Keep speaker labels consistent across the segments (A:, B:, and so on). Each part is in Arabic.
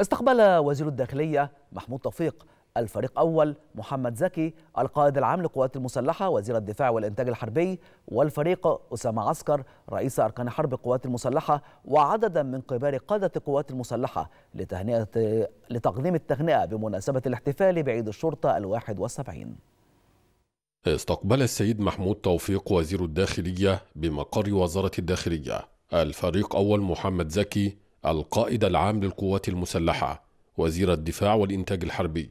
A: استقبل وزير الداخلية محمود توفيق الفريق أول محمد زكي القائد العام للقوات المسلحة وزير الدفاع والإنتاج الحربي والفريق أسامة عسكر رئيس أركان حرب القوات المسلحة وعددا من كبار قادة القوات المسلحة لتهنئة لتقديم التهنئة بمناسبة الاحتفال بعيد الشرطة الواحد والسبعين
B: استقبل السيد محمود توفيق وزير الداخلية بمقر وزارة الداخلية الفريق أول محمد زكي القائد العام للقوات المسلحة وزير الدفاع والإنتاج الحربي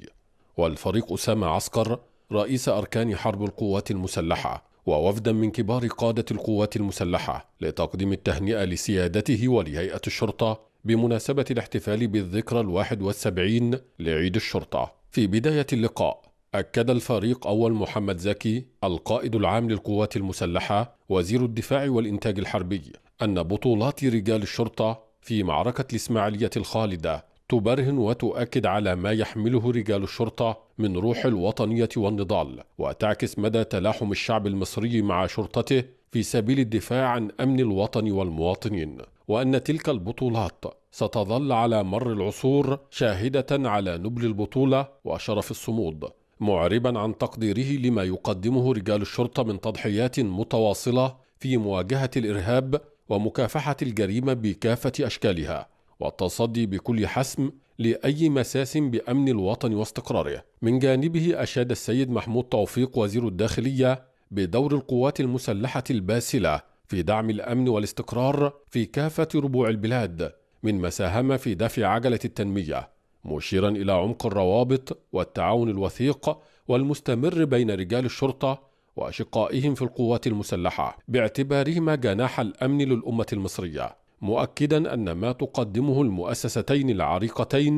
B: والفريق أسامة عسكر رئيس أركان حرب القوات المسلحة ووفدا من كبار قادة القوات المسلحة لتقديم التهنئة لسيادته ولهيئة الشرطة بمناسبة الاحتفال بالذكرى الواحد والسبعين لعيد الشرطة في بداية اللقاء أكد الفريق أول محمد زكي القائد العام للقوات المسلحة وزير الدفاع والإنتاج الحربي أن بطولات رجال الشرطة في معركة الإسماعيلية الخالدة تبرهن وتؤكد على ما يحمله رجال الشرطة من روح الوطنية والنضال وتعكس مدى تلاحم الشعب المصري مع شرطته في سبيل الدفاع عن أمن الوطن والمواطنين وأن تلك البطولات ستظل على مر العصور شاهدة على نبل البطولة وشرف الصمود معربا عن تقديره لما يقدمه رجال الشرطة من تضحيات متواصلة في مواجهة الإرهاب ومكافحة الجريمة بكافة أشكالها والتصدي بكل حسم لأي مساس بأمن الوطن واستقراره. من جانبه أشاد السيد محمود توفيق وزير الداخلية بدور القوات المسلحة الباسلة في دعم الأمن والاستقرار في كافة ربوع البلاد من مساهمة في دفع عجلة التنمية مشيرا إلى عمق الروابط والتعاون الوثيق والمستمر بين رجال الشرطة وأشقائهم في القوات المسلحة باعتبارهما جناح الأمن للأمة المصرية مؤكدا أن ما تقدمه المؤسستين العريقتين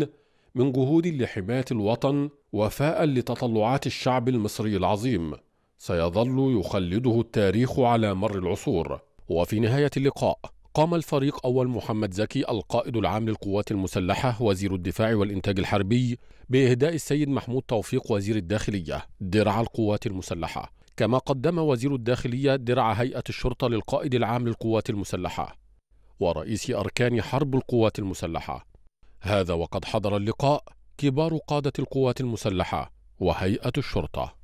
B: من جهود لحماية الوطن وفاء لتطلعات الشعب المصري العظيم سيظل يخلده التاريخ على مر العصور وفي نهاية اللقاء قام الفريق أول محمد زكي القائد العام للقوات المسلحة وزير الدفاع والإنتاج الحربي بإهداء السيد محمود توفيق وزير الداخلية درع القوات المسلحة كما قدم وزير الداخلية درع هيئة الشرطة للقائد العام للقوات المسلحة ورئيس أركان حرب القوات المسلحة هذا وقد حضر اللقاء كبار قادة القوات المسلحة وهيئة الشرطة